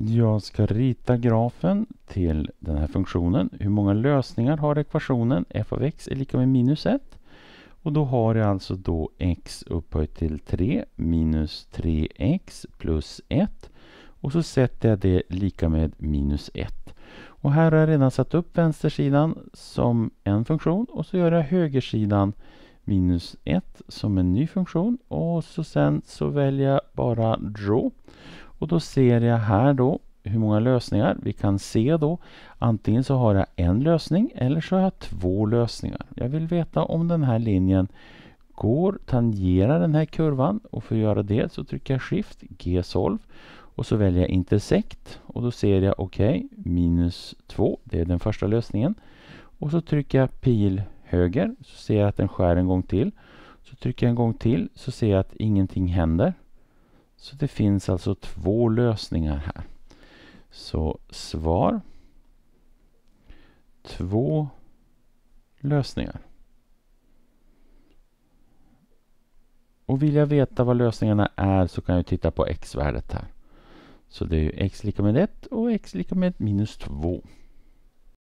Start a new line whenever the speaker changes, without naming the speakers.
Jag ska rita grafen till den här funktionen. Hur många lösningar har ekvationen f av x är lika med minus 1? Och då har jag alltså då x upphöjt till 3 minus 3x plus 1. Och så sätter jag det lika med minus 1. Och här har jag redan satt upp vänstersidan som en funktion och så gör jag högersidan minus 1 som en ny funktion och så sen så väljer jag bara draw. Och då ser jag här då hur många lösningar. Vi kan se då antingen så har jag en lösning eller så har jag två lösningar. Jag vill veta om den här linjen går, tangerar den här kurvan och för att göra det så trycker jag Shift G-solv och så väljer jag intersekt och då ser jag okej, okay, minus 2, det är den första lösningen. Och så trycker jag pil höger så ser jag att den skär en gång till. Så trycker jag en gång till så ser jag att ingenting händer. Så det finns alltså två lösningar här. Så svar. Två
lösningar.
Och vill jag veta vad lösningarna är så kan jag titta på x-värdet här. Så det är x lika med 1 och x lika med minus 2.